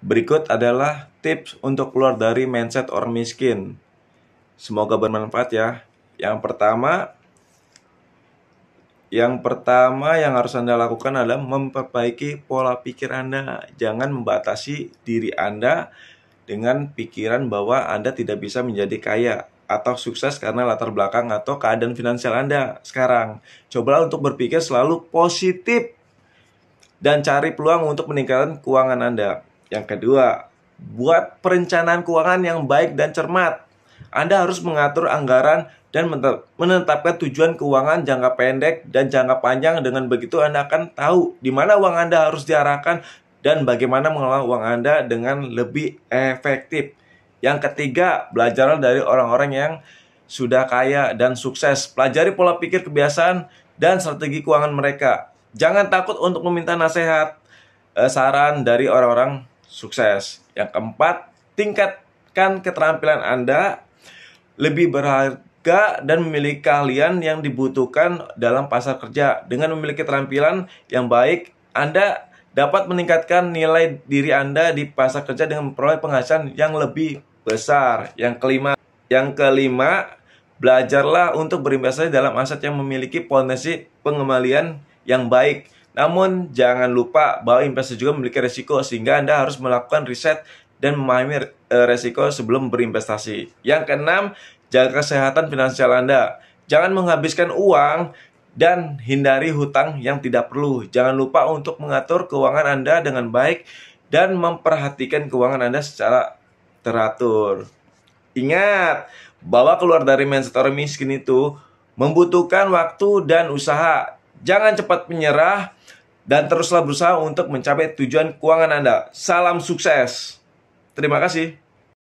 Berikut adalah tips untuk keluar dari mindset orang miskin. Semoga bermanfaat ya. Yang pertama, yang pertama yang harus Anda lakukan adalah memperbaiki pola pikir Anda. Jangan membatasi diri Anda dengan pikiran bahwa Anda tidak bisa menjadi kaya atau sukses karena latar belakang atau keadaan finansial Anda sekarang. Cobalah untuk berpikir selalu positif dan cari peluang untuk meningkatkan keuangan Anda. Yang kedua, buat perencanaan keuangan yang baik dan cermat. Anda harus mengatur anggaran dan menetapkan tujuan keuangan jangka pendek dan jangka panjang. Dengan begitu, Anda akan tahu di mana uang Anda harus diarahkan dan bagaimana mengelola uang Anda dengan lebih efektif. Yang ketiga, belajar dari orang-orang yang sudah kaya dan sukses. Pelajari pola pikir kebiasaan dan strategi keuangan mereka. Jangan takut untuk meminta nasihat, eh, saran dari orang-orang sukses. Yang keempat, tingkatkan keterampilan Anda lebih berharga dan memiliki kalian yang dibutuhkan dalam pasar kerja. Dengan memiliki keterampilan yang baik, Anda dapat meningkatkan nilai diri Anda di pasar kerja dengan memperoleh penghasilan yang lebih besar. Yang kelima, yang kelima, belajarlah untuk berinvestasi dalam aset yang memiliki potensi pengembalian yang baik. Namun jangan lupa bahwa investasi juga memiliki resiko sehingga Anda harus melakukan riset dan memahami eh, resiko sebelum berinvestasi. Yang keenam, jaga kesehatan finansial Anda. Jangan menghabiskan uang dan hindari hutang yang tidak perlu. Jangan lupa untuk mengatur keuangan Anda dengan baik dan memperhatikan keuangan Anda secara teratur. Ingat bahwa keluar dari mindset orang miskin itu membutuhkan waktu dan usaha. Jangan cepat menyerah dan teruslah berusaha untuk mencapai tujuan keuangan Anda. Salam sukses. Terima kasih.